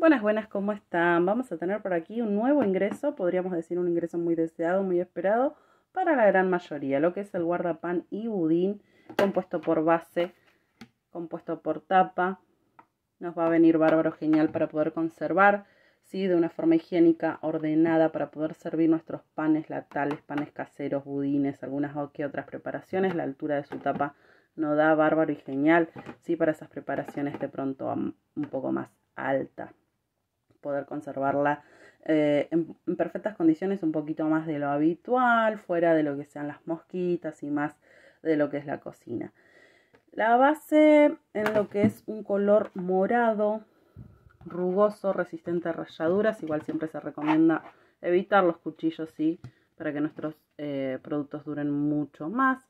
Buenas, buenas, ¿cómo están? Vamos a tener por aquí un nuevo ingreso, podríamos decir un ingreso muy deseado, muy esperado para la gran mayoría, lo que es el guardapán y budín, compuesto por base, compuesto por tapa. Nos va a venir bárbaro genial para poder conservar, ¿sí? de una forma higiénica, ordenada, para poder servir nuestros panes latales, panes caseros, budines, algunas o que otras preparaciones. La altura de su tapa nos da bárbaro y genial, ¿sí? para esas preparaciones de pronto un poco más alta poder conservarla eh, en, perfectas condiciones, un poquito más de lo habitual, fuera de lo que sean las mosquitas y más de lo que es la cocina. La base en lo que es un color morado, rugoso, resistente a rayaduras, igual siempre se recomienda evitar los cuchillos, sí, para que nuestros eh, productos duren mucho más.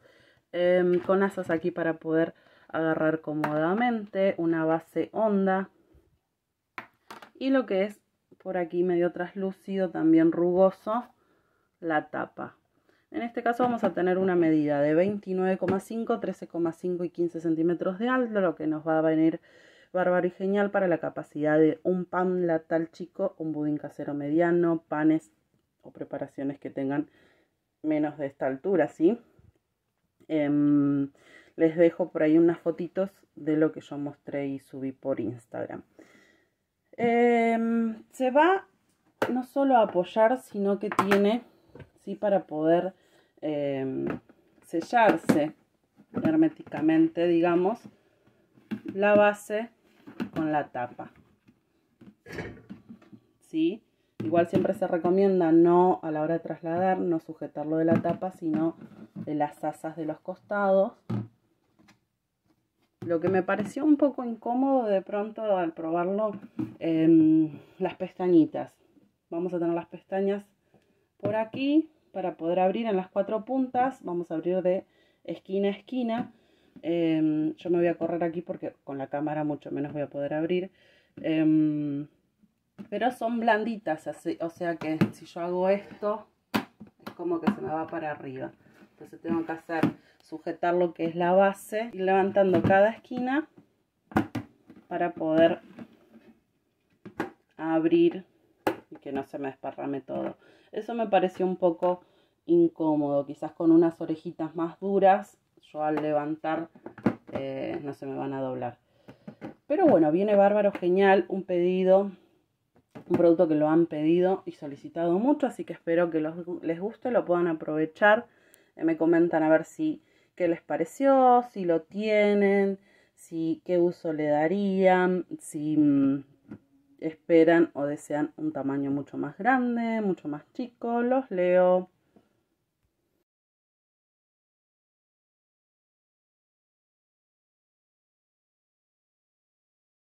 Em, con asas aquí para poder agarrar cómodamente, una base honda y lo que es por aquí medio traslúcido, también rugoso, la tapa. En este caso vamos a tener una medida de 29,5, 13,5 y 15 centímetros de alto, lo que nos va a venir bárbaro y genial para la capacidad de un pan latal chico, un budín casero mediano, panes o preparaciones que tengan menos de esta altura, ¿sí? Em, les dejo por ahí unas fotitos de lo que yo mostré y subí por Instagram. Em, se va no solo a apoyar, sino que tiene, ¿sí? Para poder em, sellarse herméticamente, digamos, la base con la tapa. ¿Sí? Igual siempre se recomienda no a la hora de trasladar, no sujetarlo de la tapa, sino de las asas de los costados lo que me pareció un poco incómodo de pronto al probarlo, las pestañitas. Vamos a tener las pestañas por aquí para poder abrir en las cuatro puntas. Vamos a abrir de esquina a esquina. Em, yo me voy a correr aquí porque con la cámara mucho menos voy a poder abrir. Em, pero son blanditas, o sea que si yo hago esto, es como que se me va para arriba. Entonces tengo que hacer sujetar lo que es la base y levantando cada esquina para poder abrir y que no se me desparrame todo. Eso me pareció un poco incómodo, quizás con unas orejitas más duras, yo al levantar eh, no se me van a doblar. Pero bueno, viene bárbaro, genial, un pedido, un producto que lo han pedido y solicitado mucho, así que espero que les guste, lo puedan aprovechar. Eh, me comentan a ver si qué les pareció, si lo tienen, si qué uso le darían, si mm, esperan o desean un tamaño mucho más grande, mucho más chico, los leo.